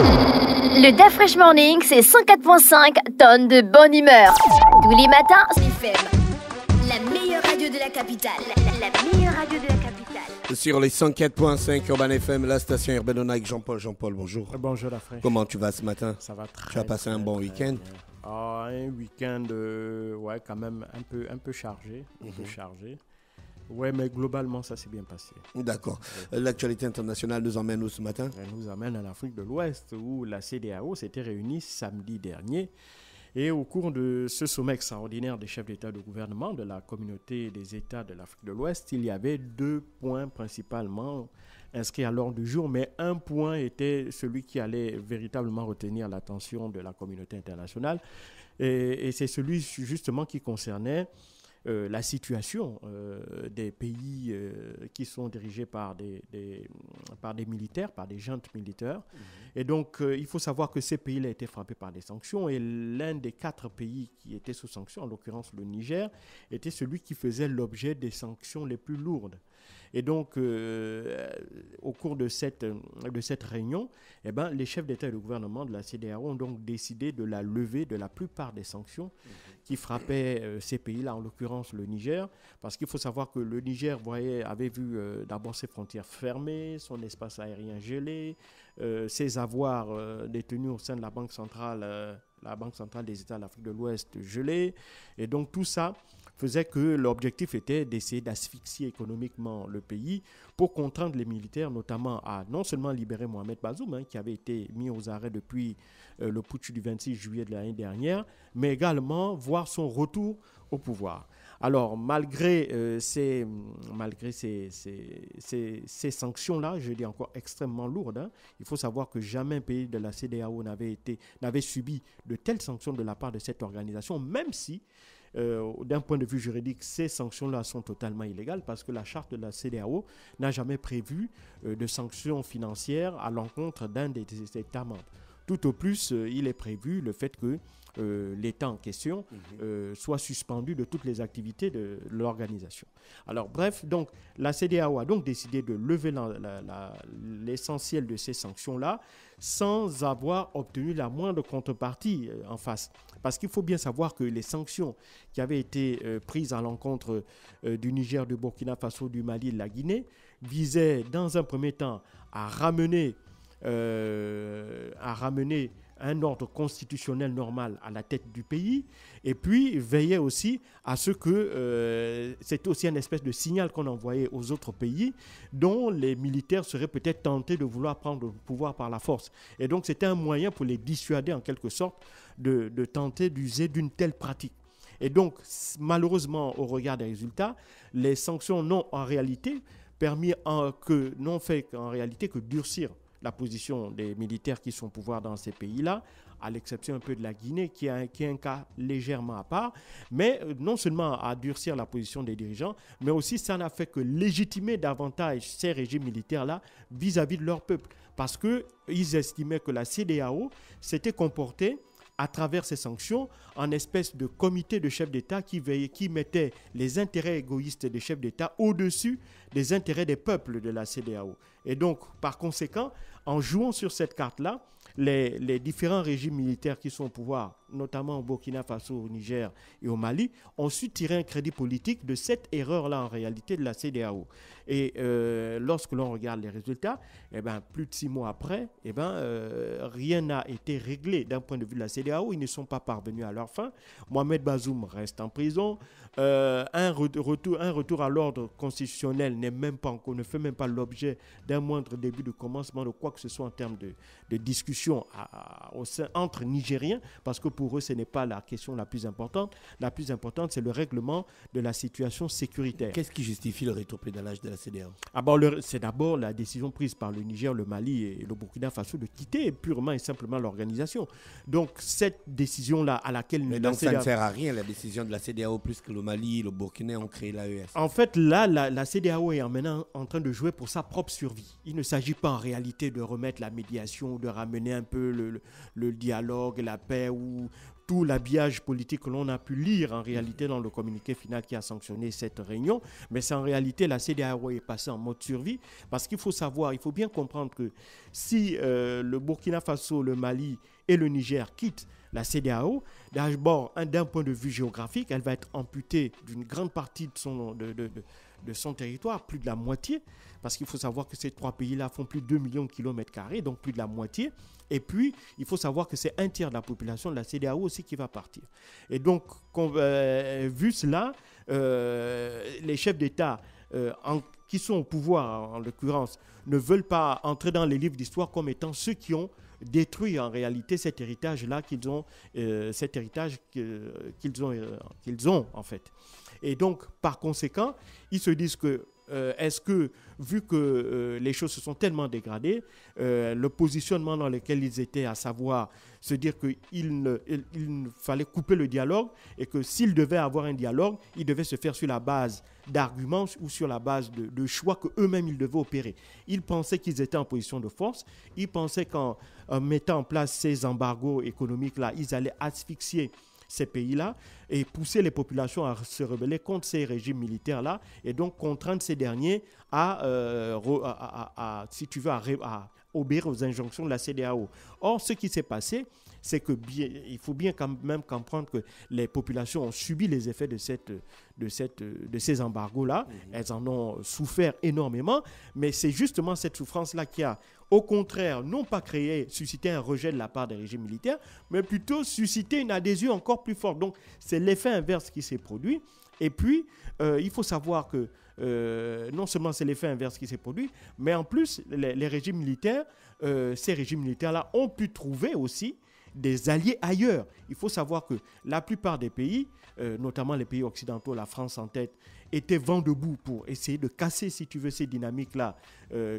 Le DAF Fresh Morning, c'est 104.5 tonnes de bonne humeur. Tous les matins, FM. La meilleure radio de la capitale. La, meilleure radio de la capitale. Sur les 104.5 Urban FM, la station urbaine avec Jean-Paul. Jean-Paul, bonjour. Euh, bonjour, la Fresh. Comment tu vas ce matin Ça va très bien. Tu as passé un bon week-end ah, un week-end, euh, ouais, quand même un peu, un peu chargé, un peu mhm. chargé. Oui, mais globalement, ça s'est bien passé. D'accord. L'actualité internationale nous emmène où ce matin Elle nous emmène en Afrique de l'Ouest, où la CDAO s'était réunie samedi dernier. Et au cours de ce sommet extraordinaire des chefs d'État et de gouvernement de la communauté des États de l'Afrique de l'Ouest, il y avait deux points principalement inscrits à l'ordre du jour, mais un point était celui qui allait véritablement retenir l'attention de la communauté internationale. Et, et c'est celui justement qui concernait euh, la situation euh, des pays euh, qui sont dirigés par des, par des militaires, par des jantes militaires. Mhm. Et donc, il faut savoir que ces pays-là étaient frappés par des sanctions et l'un des quatre pays qui étaient sous sanctions, en l'occurrence le Niger, était celui qui faisait l'objet des sanctions les plus lourdes. Et donc, euh, euh, au cours de cette, euh, de cette réunion, eh ben, les chefs d'État et de gouvernement de la CDAO ont donc décidé de la levée de la plupart des sanctions qui frappaient ces pays-là, en l'occurrence le Niger, parce qu'il faut savoir que le Niger voyait, avait vu d'abord ses frontières fermées, son espace aérien gelé, ses avoirs détenus au sein de la Banque centrale la Banque centrale des États de l'Afrique de l'Ouest gelés. Et donc tout ça faisait que l'objectif était d'essayer d'asphyxier économiquement le pays pour contraindre les militaires notamment à non seulement libérer Mohamed Bazoum, hein, qui avait été mis aux arrêts depuis euh, le putsch du 26 juillet de l'année dernière, mais également voir son retour au pouvoir. Alors, malgré, euh, ces, ces, sanctions-là, je dis encore extrêmement lourdes, hein, il faut savoir que jamais un pays de la CDAO n'avait subi de telles sanctions de la part de cette organisation, même si euh, d'un point de vue juridique, ces sanctions-là sont totalement illégales parce que la charte de la CDAO n'a jamais prévu euh, de sanctions financières à l'encontre d'un des États membres. Tout au plus, euh, il est prévu le fait que euh, l'État en question mhm. euh, soit suspendu de toutes les activités de l'organisation. Alors bref, donc la CDAO a donc décidé de lever l'essentiel de ces sanctions-là sans avoir obtenu la moindre contrepartie en face. Parce qu'il faut bien savoir que les sanctions qui avaient été prises à l'encontre du Niger, du Burkina Faso, du Mali et de la Guinée visaient dans un premier temps à ramener euh, à ramener un ordre constitutionnel normal à la tête du pays, et puis veiller aussi à ce que euh, c'est aussi une espèce de signal qu'on envoyait aux autres pays dont les militaires seraient peut-être tentés de vouloir prendre le pouvoir par la force. Et donc c'était un moyen pour les dissuader en quelque sorte de, tenter d'user d'une telle pratique. Et donc malheureusement au regard des résultats, les sanctions n'ont en réalité permis en, que, n'ont fait qu'en réalité que durcir la position des militaires qui sont au pouvoir dans ces pays-là, à l'exception un peu de la Guinée, qui est un, cas légèrement à part, mais euh, non seulement à durcir la position des dirigeants, mais aussi ça n'a fait que légitimer davantage ces régimes militaires-là vis-à-vis de leur peuple, parce qu'ils estimaient que la CDAO s'était comportée à travers ces sanctions, en espèce de comité de chefs d'État qui, veillait, qui mettait les intérêts égoïstes des chefs d'État au-dessus des intérêts des peuples de la CDAO. Et donc, par conséquent, en jouant sur cette carte-là, les différents régimes militaires qui sont au pouvoir notamment au Burkina Faso, au Niger et au Mali, ont su tirer un crédit politique de cette erreur-là en réalité de la CDAO. Et euh, lorsque l'on regarde les résultats, eh ben, plus de six mois après, eh ben, euh, rien n'a été réglé d'un point de vue de la CDAO. Ils ne sont pas parvenus à leur fin. Mohamed Bazoum reste en prison. Euh, un, retour, un retour à l'ordre constitutionnel n'est même pas ne fait même pas l'objet d'un moindre début de commencement de quoi que ce soit en termes de, de discussion au sein, entre Nigériens, parce que pour eux, ce n'est pas la question la plus importante. La plus importante, c'est le règlement de la situation sécuritaire. Qu'est-ce qui justifie le rétropédalage de la CDAO ah C'est d'abord la décision prise par le Niger, le Mali et le Burkina Faso de quitter purement et simplement l'organisation. Donc, cette décision-là à laquelle... Mais donc, ça ne sert à rien, la décision de la CDAO, plus que le Mali, et le Burkina ont créé l'AES. En fait, là, la, la CDAO est en, maintenant en train de jouer pour sa propre survie. Il ne s'agit pas en réalité de remettre la médiation, de ramener un peu le, le dialogue, la paix ou tout l'habillage politique que l'on a pu lire en réalité dans le communiqué final qui a sanctionné cette réunion. Mais c'est en réalité la CDAO est passée en mode survie parce qu'il faut savoir, il faut bien comprendre que si euh, le Burkina Faso, le Mali et le Niger quittent la CDAO. d'un point de vue géographique, elle va être amputée d'une grande partie de son, territoire, plus de la moitié, parce qu'il faut savoir que ces trois pays-là font plus de 2 millions de kilomètres carrés, donc plus de la moitié. Et puis, il faut savoir que c'est un tiers de la population de la CDAO aussi qui va partir. Et donc, euh, vu cela, euh, les chefs d'État euh, qui sont au pouvoir, en l'occurrence, ne veulent pas entrer dans les livres d'histoire comme étant ceux qui ont détruit en réalité cet héritage-là qu'ils ont, euh, cet héritage qu'ils ont, euh, qu'ils ont en fait. Et donc, par conséquent, ils se disent que euh, est-ce que, vu que euh, les choses se sont tellement dégradées, euh, le positionnement dans lequel ils étaient, à savoir se dire qu'il fallait couper le dialogue et que s'ils devaient avoir un dialogue, ils devaient se faire sur la base d'arguments ou sur la base de, de choix qu'eux-mêmes ils devaient opérer. Ils pensaient qu'ils étaient en position de force, ils pensaient qu'en mettant en place ces embargos économiques-là, ils allaient asphyxier ces pays-là et pousser les populations à se rebeller contre ces régimes militaires-là et donc contraindre ces derniers à, euh, si tu veux, à, obéir aux injonctions de la CDAO. Or, ce qui s'est passé, c'est que bien, il faut bien quand même comprendre que les populations ont subi les effets de, cette, de, cette, de ces embargos-là. Mhm. Elles en ont souffert énormément, mais c'est justement cette souffrance-là qui a, au contraire, non pas créé, suscité un rejet de la part des régimes militaires, mais plutôt suscité une adhésion encore plus forte. Donc, c'est l'effet inverse qui s'est produit. Et puis, euh, il faut savoir que euh, non seulement c'est l'effet inverse qui s'est produit, mais en plus, les, régimes militaires, euh, ces régimes militaires-là ont pu trouver aussi des alliés ailleurs. Il faut savoir que la plupart des pays, euh, notamment les pays occidentaux, la France en tête, étaient vent debout pour essayer de casser, si tu veux, ces dynamiques-là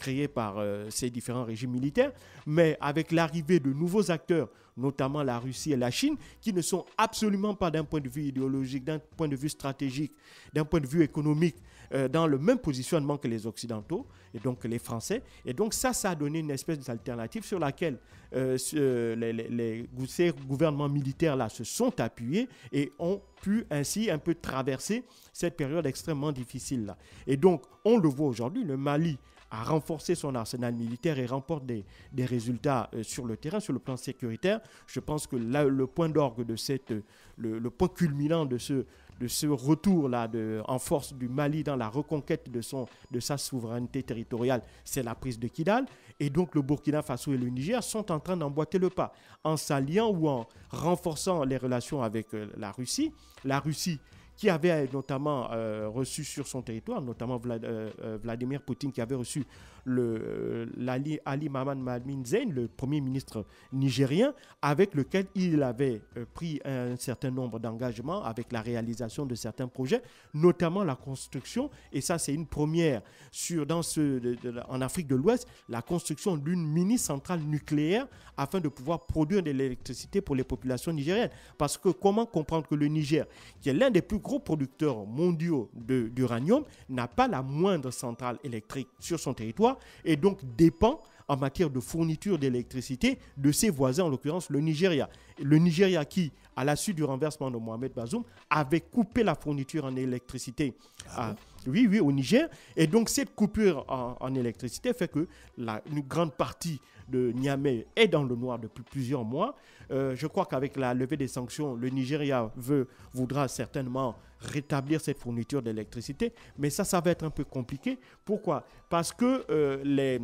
créées par ces différents régimes militaires. Mais avec l'arrivée de nouveaux acteurs, notamment la Russie et la Chine, qui ne sont absolument pas d'un point de vue idéologique, d'un point de vue stratégique, d'un point de vue économique, euh, dans le même positionnement que les Occidentaux et donc les Français. Et donc ça, ça a donné une espèce d'alternative sur laquelle euh, euh, les, ces gouvernements militaires-là se sont appuyés et ont pu ainsi un peu traverser cette période extrêmement difficile-là. Et donc, on le voit aujourd'hui, le Mali a renforcé son arsenal militaire et remporte des, résultats sur le terrain, sur le plan sécuritaire. Je pense que le point d'orgue de cette, le, le, point culminant de ce, de ce retour-là en force du Mali dans la reconquête de, son, de sa souveraineté territoriale, c'est la prise de Kidal. Et donc le Burkina Faso et le Niger sont en train d'emboîter le pas en s'alliant ou en renforçant les relations avec euh, la Russie. La Russie qui avait notamment euh, reçu sur son territoire, notamment euh, euh, Vladimir Poutine, qui avait reçu le, Ali, Ali Maman Malmin le premier ministre nigérien, avec lequel il avait pris un certain nombre d'engagements avec la réalisation de certains projets, notamment la construction, et ça c'est une première sur, dans ce, en Afrique de l'Ouest, la construction d'une mini-centrale nucléaire afin de pouvoir produire de l'électricité pour les populations nigériennes. Parce que comment comprendre que le Niger, qui est l'un des plus gros producteurs mondiaux d'uranium n'a pas la moindre centrale électrique sur son territoire et donc dépend en matière de fourniture d'électricité de ses voisins, en l'occurrence le Nigeria. Le Nigeria qui, à la suite du renversement de Mohamed Bazoum, avait coupé la fourniture en électricité ah euh, oui, oui, au Niger. Et donc, cette coupure en, électricité fait que la, une grande partie de Niamey est dans le noir depuis plusieurs mois. Euh, je crois qu'avec la levée des sanctions, le Nigeria voudra certainement rétablir cette fourniture d'électricité. Mais ça, ça va être un peu compliqué. Pourquoi Parce que euh,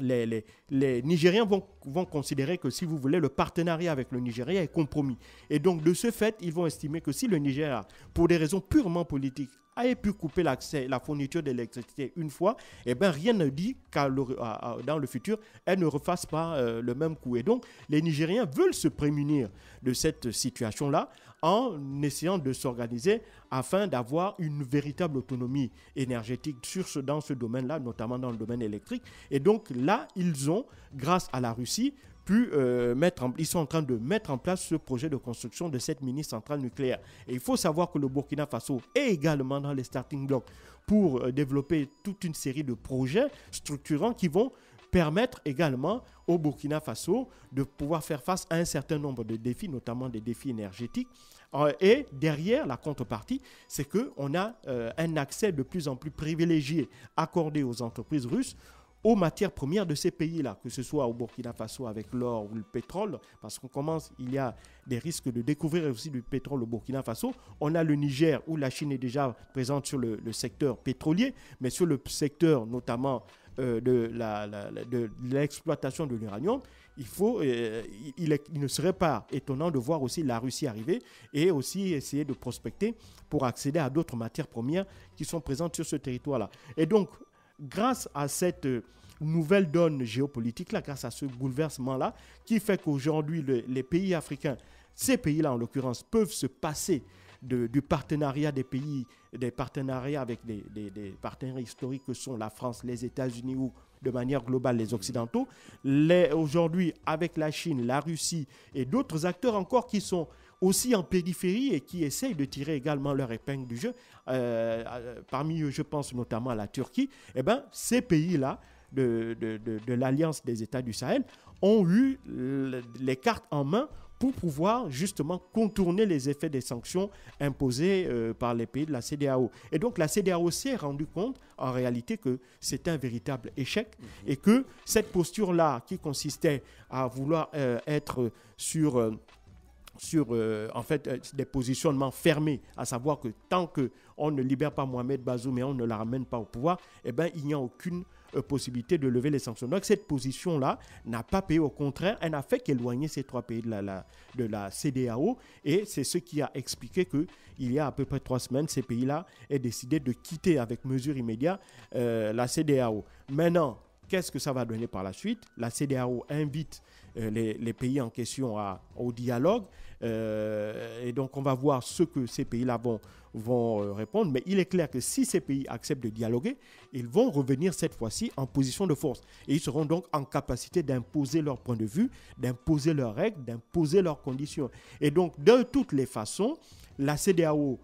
les, les, Nigériens vont, vont, considérer que, si vous voulez, le partenariat avec le Nigeria est compromis. Et donc, de ce fait, ils vont estimer que si le Nigeria, pour des raisons purement politiques, ait pu couper l'accès, la fourniture d'électricité une fois, eh ben, rien ne dit qu'à dans le futur, elle ne refasse pas euh, le même coup. Et donc, les Nigériens veulent se prémunir de cette situation-là en essayant de s'organiser afin d'avoir une véritable autonomie énergétique sur dans ce domaine-là, notamment dans le domaine électrique. Et donc là, ils ont, grâce à la Russie, pu euh, mettre ils sont en train de mettre en place ce projet de construction de cette mini centrale nucléaire. Et il faut savoir que le Burkina Faso est également dans les starting blocks pour euh, développer toute une série de projets structurants qui vont permettre également au Burkina Faso de pouvoir faire face à un certain nombre de défis, notamment des défis énergétiques. Euh, et derrière, la contrepartie, c'est qu'on a un accès de plus en plus privilégié accordé aux entreprises russes aux matières premières de ces pays-là, que ce soit au Burkina Faso avec l'or ou le pétrole, parce qu'on commence, il y a des risques de découvrir aussi du pétrole au Burkina Faso. On a le Niger où la Chine est déjà présente sur le, secteur pétrolier, mais sur le secteur notamment euh, de l'exploitation de l'uranium, il, faut, euh, il, il, ne serait pas étonnant de voir aussi la Russie arriver et aussi essayer de prospecter pour accéder à d'autres matières premières qui sont présentes sur ce territoire-là. Et donc, grâce à cette euh, nouvelle donne géopolitique-là, grâce à ce bouleversement-là, qui fait qu'aujourd'hui, les pays africains, ces pays-là en l'occurrence, peuvent se passer du partenariat des pays, des partenariats avec des, des partenaires historiques que sont la France, les États-Unis ou de manière globale les Occidentaux. Aujourd'hui, avec la Chine, la Russie et d'autres acteurs encore qui sont aussi en périphérie et qui essayent de tirer également leur épingle du jeu, euh, euh, parmi eux je pense notamment à la Turquie, eh ben, ces pays-là de, l'Alliance des États du Sahel ont eu les cartes en main pour pouvoir justement contourner les effets des sanctions imposées euh, par les pays de la CDAO. Et donc la CDAO s'est rendue compte en réalité que c'est un véritable échec mm-hmm. et que cette posture-là qui consistait à vouloir être sur sur euh, en fait euh, des positionnements fermés, à savoir que tant que on ne libère pas Mohamed Bazoum et on ne la ramène pas au pouvoir, eh ben il n'y a aucune euh, possibilité de lever les sanctions. Donc cette position là n'a pas payé, au contraire, elle n'a fait qu'éloigner ces trois pays de la, de la CDAO et c'est ce qui a expliqué que il y a à peu près trois semaines, ces pays là aient décidé de quitter avec mesure immédiate la CDAO. Maintenant, qu'est-ce que ça va donner par la suite La CDAO invite euh, les, pays en question au dialogue. Euh, et donc, on va voir ce que ces pays-là vont, vont euh, répondre. Mais il est clair que si ces pays acceptent de dialoguer, ils vont revenir cette fois-ci en position de force. Et ils seront donc en capacité d'imposer leur point de vue, d'imposer leurs règles, d'imposer leurs conditions. Et donc, de toutes les façons, la CDAO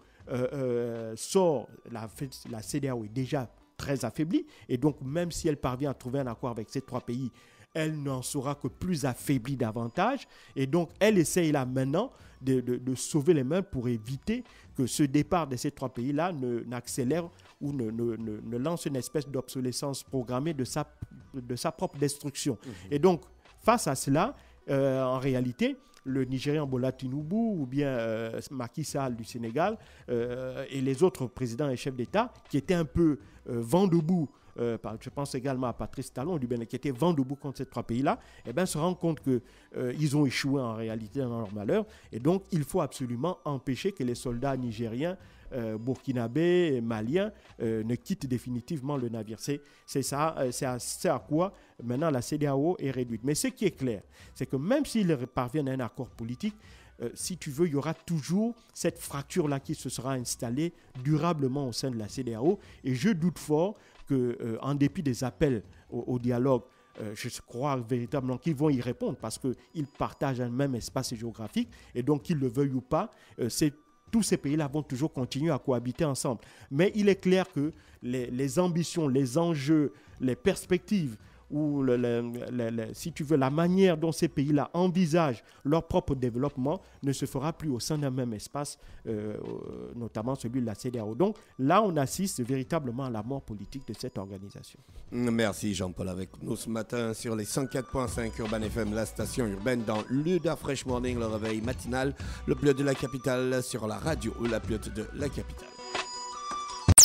sort, la, la CDAO est déjà très affaiblie. Et donc, même si elle parvient à trouver un accord avec ces trois pays elle n'en sera que plus affaiblie davantage. Et donc, elle essaye là maintenant de, de, sauver les mains pour éviter que ce départ de ces trois pays-là n'accélère ou ne, lance une espèce d'obsolescence programmée de sa, de sa propre destruction. Mmh. Et donc, face à cela, euh, en réalité, le Nigérian Bola ou bien Marquis euh, Macky du Sénégal euh, et les autres présidents et chefs d'État qui étaient un peu euh, vent debout. je pense également à Patrice Talon du Bénin qui était vent debout contre ces trois pays-là, et eh ben, se rendent compte qu'ils ont échoué en réalité dans leur malheur. Et donc, il faut absolument empêcher que les soldats nigériens euh, Burkina Faso, maliens, euh, ne quittent définitivement le navire. C'est, euh, à, à, quoi maintenant la CDAO est réduite. Mais ce qui est clair, c'est que même s'ils parviennent à un accord politique, si tu veux, il y aura toujours cette fracture-là qui se sera installée durablement au sein de la CDAO. Et je doute fort que, en dépit des appels au, dialogue, je crois véritablement qu'ils vont y répondre parce qu'ils partagent un même espace géographique et donc qu'ils le veuillent ou pas, c'est tous ces pays-là vont toujours continuer à cohabiter ensemble. Mais il est clair que les, les ambitions, les enjeux, les perspectives ou si tu veux, la manière dont ces pays-là envisagent leur propre développement ne se fera plus au sein d'un même espace, euh, notamment celui de la CDAO. Donc là, on assiste véritablement à la mort politique de cette organisation. Merci Jean-Paul. Avec nous ce matin sur les 104.5 Urban FM, la station urbaine dans l'UDA Fresh Morning, le réveil matinal, le bleu de la capitale sur la radio, la pilote de la capitale.